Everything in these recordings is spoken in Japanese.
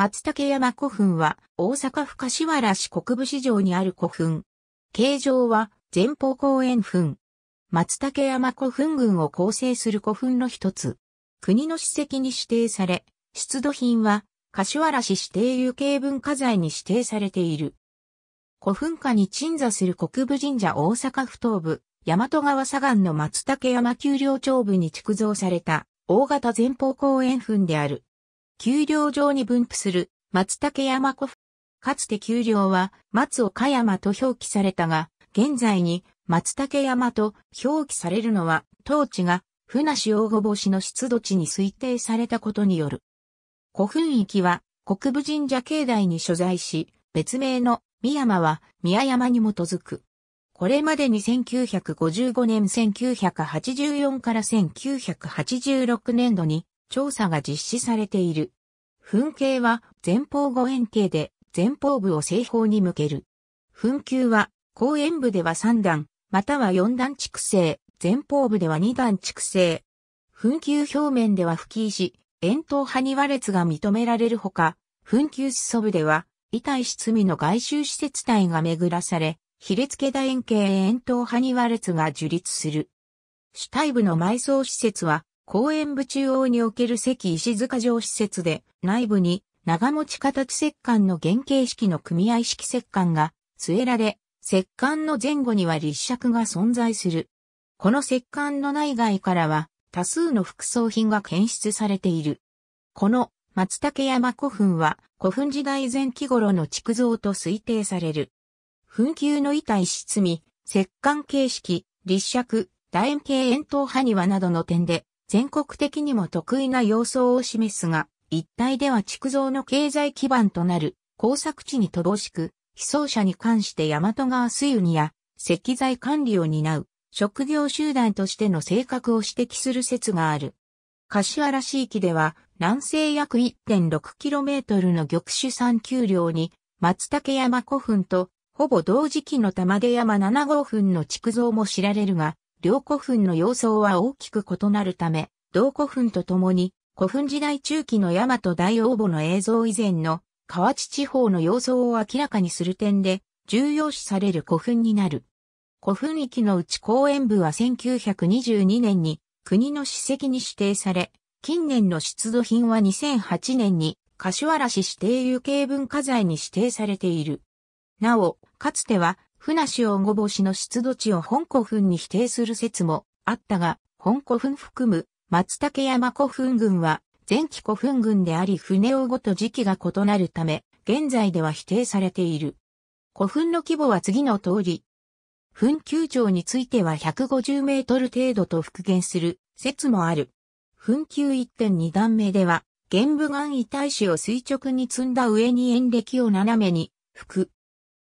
松竹山古墳は大阪府柏原市国部市場にある古墳。形状は前方後円墳。松竹山古墳群を構成する古墳の一つ。国の史跡に指定され、出土品は柏原市指定有形文化財に指定されている。古墳下に鎮座する国部神社大阪府東部、大和川左岸の松竹山丘陵町部に築造された大型前方後円墳である。丘陵上に分布する松竹山古墳。かつて丘陵は松岡山と表記されたが、現在に松竹山と表記されるのは、当地が船市大御星の出土地に推定されたことによる。古墳域は国部神社境内に所在し、別名の宮山は宮山に基づく。これまでに1955年1984から1986年度に調査が実施されている。噴景は前方後円形で前方部を正方に向ける。噴球は後円部では3段、または4段畜生、前方部では2段畜生。噴球表面では吹き石、円筒波に割列が認められるほか、噴球裾部では、遺体室みの外周施設体が巡らされ、卑列け楕円形円筒波に割列が樹立する。主体部の埋葬施設は、公園部中央における関石塚城施設で、内部に長持ち形石棺の原型式の組合式石棺が据えられ、石棺の前後には立石が存在する。この石棺の内外からは多数の副葬品が検出されている。この松竹山古墳は古墳時代前期頃の築造と推定される。墳丘の板石積み、石棺形式、立石、楕円形円筒埴輪などの点で全国的にも得意な様相を示すが、一帯では築造の経済基盤となる工作地に乏しく、被葬者に関して大和川水運や石材管理を担う職業集団としての性格を指摘する説がある。柏原市域では南西約 1.6km の玉手山丘陵に松竹山古墳とほぼ同時期の玉出山7号墳の築造も知られるが、両古墳の様相は大きく異なるため、同古墳とともに、古墳時代中期の大和大応募の映像以前の河内地方の様相を明らかにする点で重要視される古墳になる。古墳域のうち公園部は1922年に国の史跡に指定され、近年の出土品は2008年に柏原市指定有形文化財に指定されている。なお、かつては船塩ごぼしの出土地を本古墳に否定する説もあったが、本古墳含む松竹山古墳群は前期古墳群であり船をごと時期が異なるため、現在では否定されている。古墳の規模は次の通り。墳丘長については150メートル程度と復元する説もある。墳丘1.2段目では、玄武岩遺体子を垂直に積んだ上に円暦を斜めに、吹く。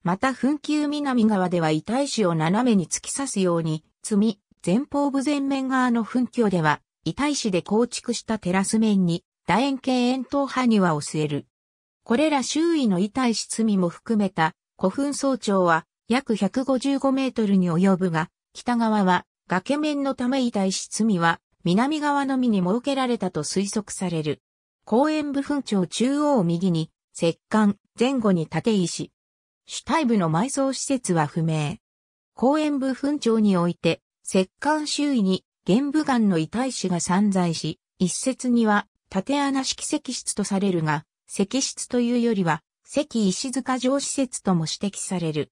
また墳丘南側では遺体紙を斜めに突き刺すように、積み、前方部前面側の墳糾では、遺体紙で構築したテラス面に、楕円形円筒埴輪を据える。これら周囲の遺体紙。積みも含めた古墳総長は約155メートルに及ぶが、北側は崖面のため遺体紙積みは南側のみに設けられたと推測される。公園部墳長中央右に、石棺、前後に縦石、主体部の埋葬施設は不明。公園部墳長において、石棺周囲に玄武岩の遺体種が散在し、一説には縦穴式石室とされるが、石室というよりは、石石塚城施設とも指摘される。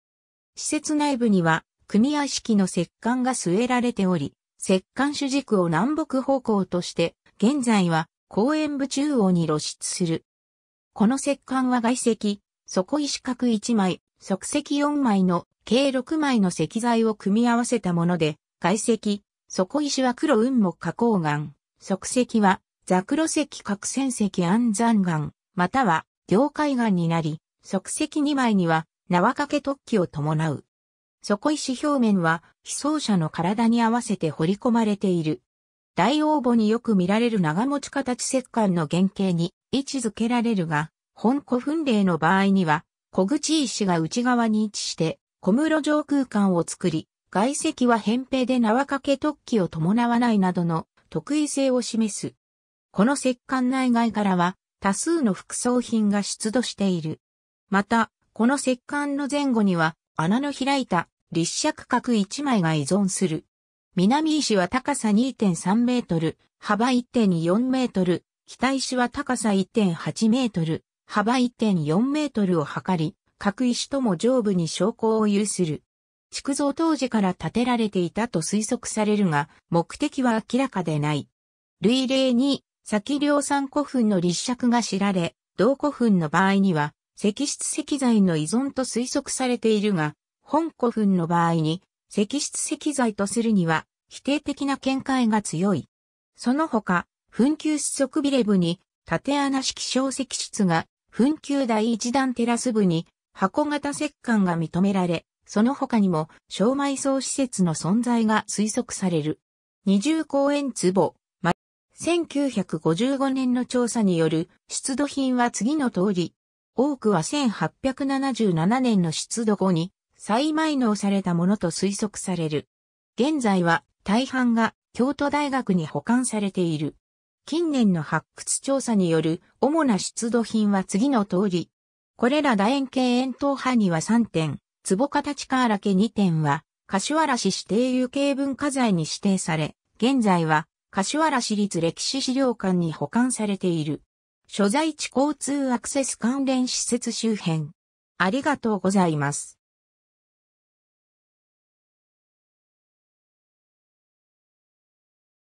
施設内部には、組屋式の石棺が据えられており、石棺主軸を南北方向として、現在は公園部中央に露出する。この石棺は外石、底石角1枚、即石4枚の計6枚の石材を組み合わせたもので、外石、底石は黒雲木花崗岩、即石はザクロ石角線石安山岩、または凝海岩になり、即石2枚には縄掛け突起を伴う。底石表面は被葬者の体に合わせて彫り込まれている。大応募によく見られる長持ち形石棺の原型に位置づけられるが、本古墳例の場合には、小口石が内側に位置して、小室上空間を作り、外石は扁平で縄掛け突起を伴わないなどの特異性を示す。この石棺内外からは多数の副葬品が出土している。また、この石棺の前後には穴の開いた立尺角1枚が依存する。南石は高さ2.3メートル、幅1.4メートル、北石は高さ1.8メートル、幅1.4メートルを測り、各石とも上部に昇降を有する。築造当時から建てられていたと推測されるが、目的は明らかでない。類例に、先量産古墳の立尺が知られ、同古墳の場合には、石質石材の依存と推測されているが、本古墳の場合に、石質石材とするには、否定的な見解が強い。その他、墳丘室足ビレブに、縦穴式小石質が墳丘第一段テラス部に箱型石棺が認められ、その他にも小埋葬施設の存在が推測される。二重公園壺、ま、1955年の調査による出土品は次の通り、多くは1877年の出土後に再埋納されたものと推測される。現在は大半が京都大学に保管されている。近年の発掘調査による主な出土品は次の通り。これら楕円形円筒派には3点、坪形カーラ家2点は、柏原市指定有形文化財に指定され、現在は柏原市立歴史資料館に保管されている。所在地交通アクセス関連施設周辺。ありがとうございます。